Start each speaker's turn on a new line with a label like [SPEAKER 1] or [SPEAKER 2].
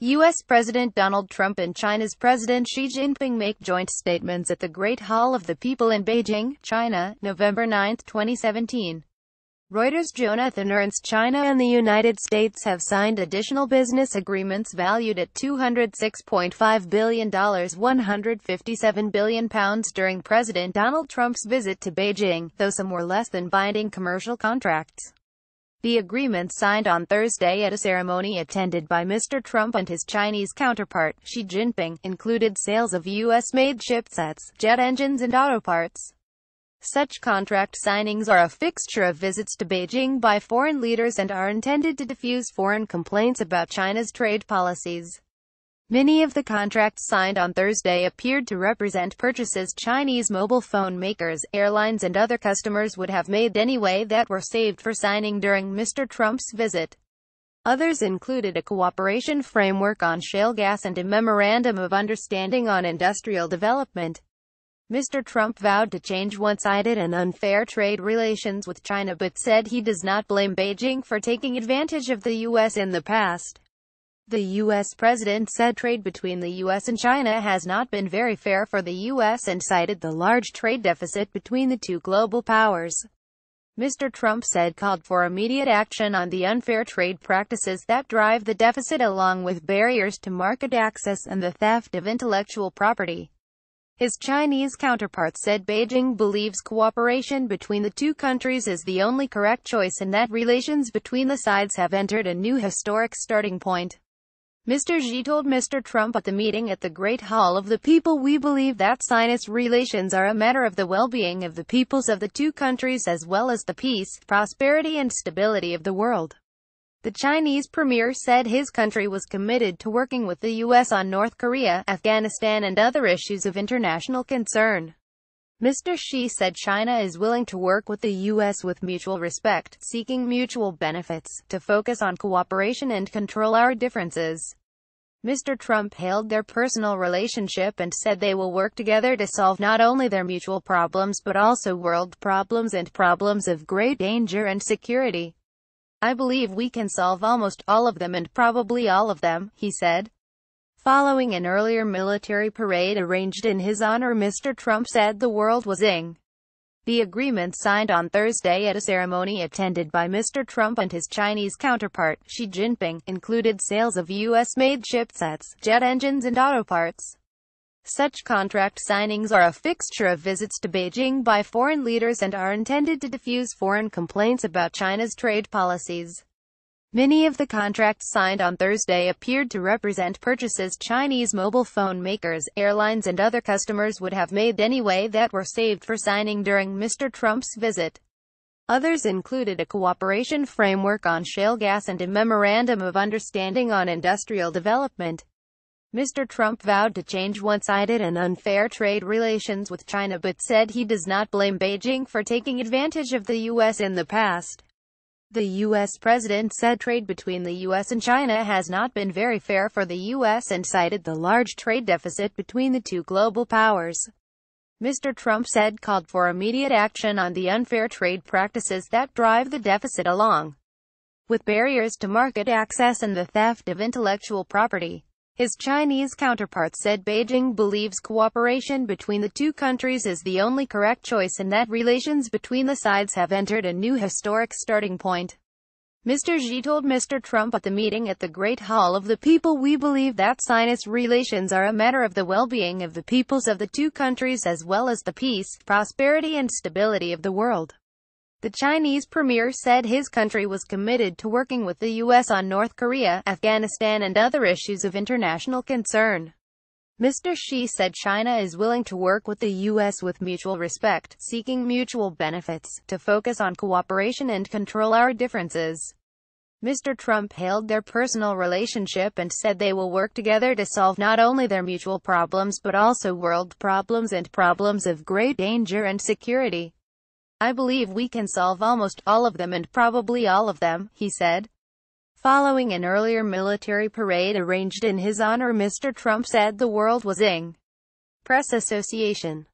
[SPEAKER 1] U.S. President Donald Trump and China's President Xi Jinping make joint statements at the Great Hall of the People in Beijing, China, November 9, 2017. Reuters' Jonathan Ernst China and the United States have signed additional business agreements valued at $206.5 billion £157 billion during President Donald Trump's visit to Beijing, though some were less than binding commercial contracts. The agreement signed on Thursday at a ceremony attended by Mr. Trump and his Chinese counterpart, Xi Jinping, included sales of U.S.-made chipsets, jet engines and auto parts. Such contract signings are a fixture of visits to Beijing by foreign leaders and are intended to diffuse foreign complaints about China's trade policies. Many of the contracts signed on Thursday appeared to represent purchases Chinese mobile phone makers, airlines and other customers would have made anyway that were saved for signing during Mr. Trump's visit. Others included a cooperation framework on shale gas and a memorandum of understanding on industrial development. Mr. Trump vowed to change one-sided and unfair trade relations with China but said he does not blame Beijing for taking advantage of the U.S. in the past. The U.S. president said trade between the U.S. and China has not been very fair for the U.S. and cited the large trade deficit between the two global powers. Mr. Trump said called for immediate action on the unfair trade practices that drive the deficit along with barriers to market access and the theft of intellectual property. His Chinese counterpart said Beijing believes cooperation between the two countries is the only correct choice and that relations between the sides have entered a new historic starting point. Mr. Xi told Mr. Trump at the meeting at the Great Hall of the People we believe that sinus relations are a matter of the well-being of the peoples of the two countries as well as the peace, prosperity and stability of the world. The Chinese premier said his country was committed to working with the U.S. on North Korea, Afghanistan and other issues of international concern. Mr. Xi said China is willing to work with the U.S. with mutual respect, seeking mutual benefits, to focus on cooperation and control our differences. Mr. Trump hailed their personal relationship and said they will work together to solve not only their mutual problems but also world problems and problems of great danger and security. I believe we can solve almost all of them and probably all of them, he said. Following an earlier military parade arranged in his honor Mr. Trump said the world was ing. The agreement signed on Thursday at a ceremony attended by Mr. Trump and his Chinese counterpart, Xi Jinping, included sales of U.S.-made chipsets, jet engines and auto parts. Such contract signings are a fixture of visits to Beijing by foreign leaders and are intended to diffuse foreign complaints about China's trade policies. Many of the contracts signed on Thursday appeared to represent purchases Chinese mobile phone makers, airlines and other customers would have made anyway that were saved for signing during Mr. Trump's visit. Others included a cooperation framework on shale gas and a memorandum of understanding on industrial development. Mr. Trump vowed to change one-sided and unfair trade relations with China but said he does not blame Beijing for taking advantage of the U.S. in the past. The U.S. president said trade between the U.S. and China has not been very fair for the U.S. and cited the large trade deficit between the two global powers. Mr. Trump said called for immediate action on the unfair trade practices that drive the deficit along with barriers to market access and the theft of intellectual property. His Chinese counterpart said Beijing believes cooperation between the two countries is the only correct choice and that relations between the sides have entered a new historic starting point. Mr. Xi told Mr. Trump at the meeting at the Great Hall of the People we believe that sinus relations are a matter of the well-being of the peoples of the two countries as well as the peace, prosperity and stability of the world. The Chinese premier said his country was committed to working with the U.S. on North Korea, Afghanistan and other issues of international concern. Mr. Xi said China is willing to work with the U.S. with mutual respect, seeking mutual benefits, to focus on cooperation and control our differences. Mr. Trump hailed their personal relationship and said they will work together to solve not only their mutual problems but also world problems and problems of great danger and security. I believe we can solve almost all of them and probably all of them, he said. Following an earlier military parade arranged in his honor Mr. Trump said the world was ing. Press Association.